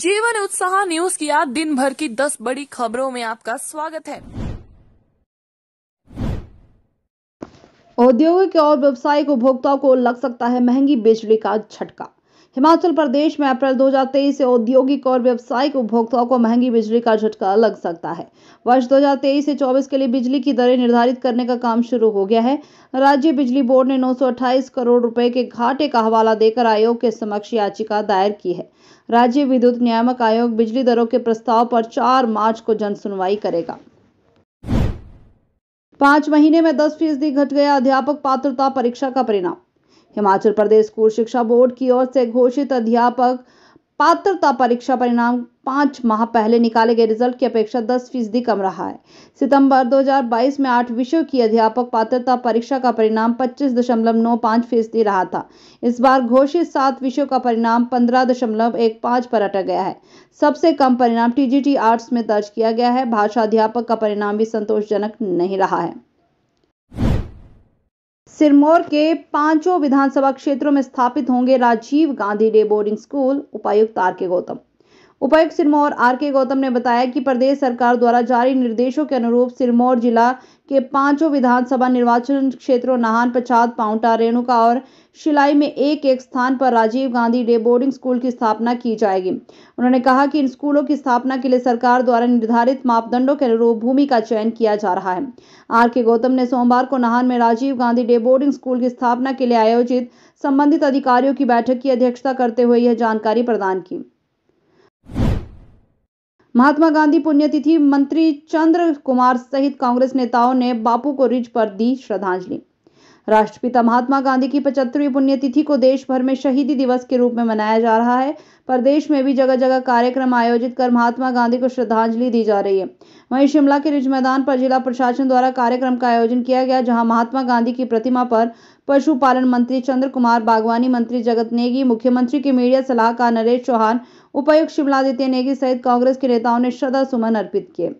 जीवन उत्साह न्यूज की आज दिन भर की दस बड़ी खबरों में आपका स्वागत है औद्योगिक और व्यावसायिक उपभोक्ताओं को लग सकता है महंगी बिजली का झटका हिमाचल प्रदेश में अप्रैल 2023 से औद्योगिक और व्यावसायिक उपभोक्ताओं को महंगी बिजली का झटका लग सकता है वर्ष 2023 से 24 के लिए बिजली की दरें निर्धारित करने का काम शुरू हो गया है राज्य बिजली बोर्ड ने 928 करोड़ रुपए के घाटे का हवाला देकर आयोग के समक्ष याचिका दायर की है राज्य विद्युत नियामक आयोग बिजली दरों के प्रस्ताव पर चार मार्च को जन सुनवाई करेगा पांच महीने में दस फीसदी घट गया अध्यापक पात्रता परीक्षा का परिणाम हिमाचल प्रदेश स्कूल शिक्षा बोर्ड की ओर से घोषित अध्यापक पात्रता परीक्षा परिणाम पाँच माह पहले निकाले गए रिजल्ट की अपेक्षा दस फीसदी कम रहा है सितंबर 2022 में आठ विषयों की अध्यापक पात्रता परीक्षा का परिणाम पच्चीस दशमलव नौ पाँच फीसदी रहा था इस बार घोषित सात विषयों का परिणाम पंद्रह दशमलव एक पाँच पर अटक गया है सबसे कम परिणाम टीजीटी आर्ट्स में दर्ज किया गया है भाषा अध्यापक का परिणाम भी संतोषजनक नहीं रहा है सिरमौर के पांचों विधानसभा क्षेत्रों में स्थापित होंगे Rajiv Gandhi day boarding school उपायुक्त आर के गौतम उपायुक्त सिरमौर आर के गौतम ने बताया कि प्रदेश सरकार द्वारा जारी निर्देशों के अनुरूप सिरमौर जिला के पांचों विधानसभा निर्वाचन क्षेत्रों नाहन पछाद पाउंटा रेणुका और शिलाई में एक एक स्थान पर Rajiv Gandhi day boarding school की स्थापना की जाएगी उन्होंने कहा कि इन स्कूलों की स्थापना के लिए सरकार द्वारा निर्धारित मापदंडों के अनुरूप भूमि का चयन किया जा रहा है आर के गौतम ने सोमवार को नाहन में Rajiv Gandhi day boarding school की स्थापना के लिए आयोजित संबंधित अधिकारियों की बैठक की अध्यक्षता करते हुए यह जानकारी प्रदान की महात्मा गांधी पुण्यतिथि मंत्री चंद्र कुमार सहित कांग्रेस नेताओं ने बापू को रिज पर दी श्रद्धांजलि राष्ट्रपिता महात्मा गांधी की पचहत्तरवीं पुण्यतिथि को देश भर में शहीदी दिवस के रूप में मनाया जा रहा है प्रदेश में भी जगह जगह कार्यक्रम आयोजित कर महात्मा गांधी को श्रद्धांजलि दी जा रही है वहीं शिमला के रिज मैदान पर जिला प्रशासन द्वारा कार्यक्रम का आयोजन किया गया जहां महात्मा गांधी की प्रतिमा पर पशुपालन मंत्री चंद्र कुमार बागवानी मंत्री जगत नेगी मुख्यमंत्री के मीडिया सलाहकार नरेश चौहान उपायुक्त शिमलादित्य नेगी सहित कांग्रेस के नेताओं ने श्रद्धा सुमन अर्पित किए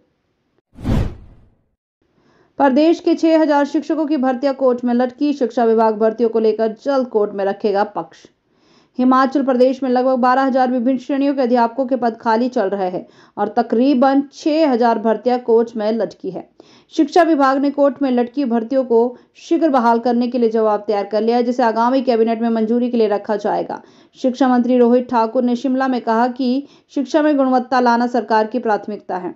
प्रदेश के 6000 शिक्षकों की भर्तियां कोर्ट में लटकी शिक्षा विभाग भर्तियों को लेकर जल्द कोर्ट में रखेगा पक्ष हिमाचल प्रदेश में लगभग बारह हजार विभिन्न श्रेणियों के अध्यापकों के पद खाली चल रहे हैं और तकरीबन छह हजार भर्तियां कोर्ट में लटकी है शिक्षा विभाग ने कोर्ट में लटकी भर्तियों को शीघ्र बहाल करने के लिए जवाब तैयार कर लिया है जिसे आगामी कैबिनेट में मंजूरी के लिए रखा जाएगा शिक्षा मंत्री रोहित ठाकुर ने शिमला में कहा कि शिक्षा में गुणवत्ता लाना सरकार की प्राथमिकता है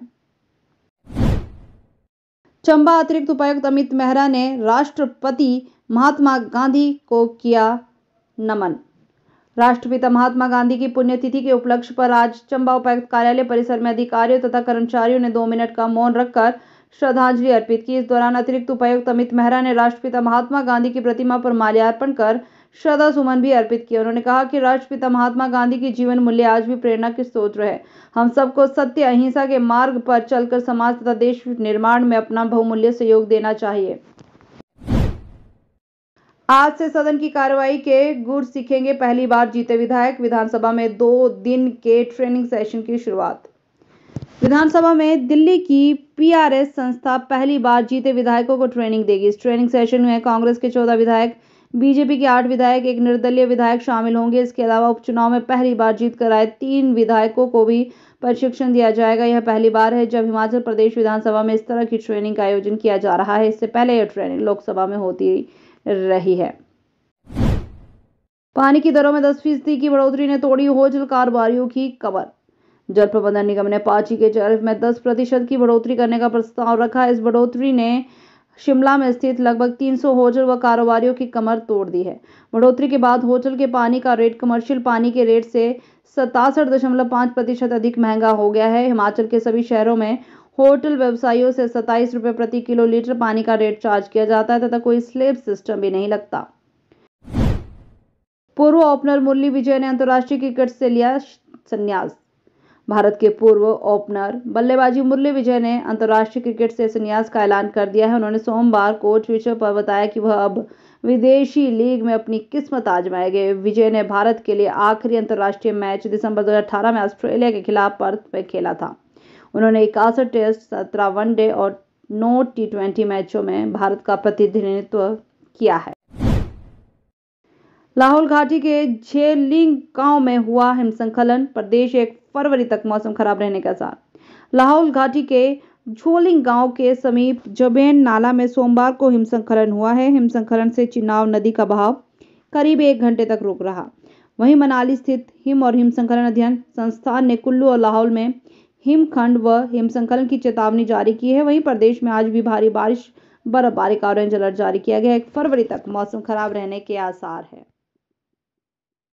चंबा अतिरिक्त उपायुक्त अमित मेहरा ने राष्ट्रपति महात्मा गांधी को किया नमन राष्ट्रपिता महात्मा गांधी की पुण्यतिथि के उपलक्ष्य पर आज चंबा उपायुक्त कार्यालय परिसर में अधिकारियों तथा कर्मचारियों ने दो मिनट का मौन रखकर श्रद्धांजलि अर्पित की इस दौरान अतिरिक्त उपायुक्त अमित मेहरा ने राष्ट्रपिता महात्मा गांधी की प्रतिमा पर माल्यार्पण कर श्रद्धा सुमन भी अर्पित किया उन्होंने कहा कि राष्ट्रपिता महात्मा गांधी की जीवन मूल्य आज भी प्रेरणा के स्रोत है हम सबको सत्य अहिंसा के मार्ग पर चलकर समाज तथा देश निर्माण में अपना बहुमूल्य सहयोग देना चाहिए आज से सदन की कार्रवाई के गुर सीखेंगे पहली बार जीते विधायक विधानसभा में दो दिन के ट्रेनिंग सेशन की शुरुआत विधानसभा में दिल्ली की पीआरएस संस्था पहली बार जीते विधायकों को ट्रेनिंग देगी इस ट्रेनिंग सेशन में कांग्रेस के चौदह विधायक बीजेपी के आठ विधायक एक निर्दलीय विधायक शामिल होंगे इसके अलावा उपचुनाव में पहली बार जीत कर आए तीन विधायकों को भी प्रशिक्षण दिया जाएगा यह पहली बार है जब हिमाचल प्रदेश विधानसभा में इस तरह की ट्रेनिंग का आयोजन किया जा रहा है इससे पहले यह ट्रेनिंग लोकसभा में होती रही रही है पानी की दरों में दस फीसदी की बढ़ोतरी ने तोड़ी होजल कारोबारियों की कबर जल प्रबंधन निगम ने पाची के चरफ में 10 प्रतिशत की बढ़ोतरी करने का प्रस्ताव रखा इस बढ़ोतरी ने शिमला में स्थित लगभग 300 सौ होजल व कारोबारियों की कमर तोड़ दी है बढ़ोतरी के बाद होजल के पानी का रेट कमर्शियल पानी के रेट से सतासठ दशमलव पाँच प्रतिशत अधिक महंगा हो गया है हिमाचल के सभी शहरों में होटल व्यवसायियों से सत्ताईस रुपये प्रति किलो लीटर पानी का रेट चार्ज किया जाता है तथा कोई स्लेब सिस्टम भी नहीं लगता पूर्व ओपनर मुरली विजय ने अंतर्राष्ट्रीय क्रिकेट से लिया संन्यास भारत के पूर्व ओपनर बल्लेबाजी मुरली विजय ने अंतर्राष्ट्रीय क्रिकेट से संन्यास का ऐलान कर दिया है उन्होंने सोमवार को ट्विटर पर बताया कि वह अब विदेशी लीग में अपनी किस्मत आजमाएंगे विजय ने भारत के लिए आखिरी अंतर्राष्ट्रीय मैच दिसंबर 2018 में ऑस्ट्रेलिया के खिलाफ पर्थ में खेला था उन्होंने इकसठ टेस्ट सत्रह वनडे और नौ टी ट्वेंटी मैचों में भारत का प्रतिनिधित्व किया है लाहौल घाटी के झेलिंग गांव में हुआ हिमसंखलन प्रदेश एक फरवरी तक मौसम खराब रहने का साथ लाहौल घाटी के झोलिंग गांव के समीप जबेन नाला में सोमवार को हिमसंखलन हुआ है हिमसंखलन से चिनाव नदी का बहाव करीब एक घंटे तक रुक रहा वहीं मनाली स्थित हिम और हिमसंखलन अध्ययन संस्थान ने कुल्लू और लाहौल में हिमखंड व हिमसंकलन की चेतावनी जारी की है वहीं प्रदेश में आज भी भारी बारिश बर्फबारी का ऑरेंज अलर्ट जारी किया गया है फरवरी तक मौसम खराब रहने के आसार है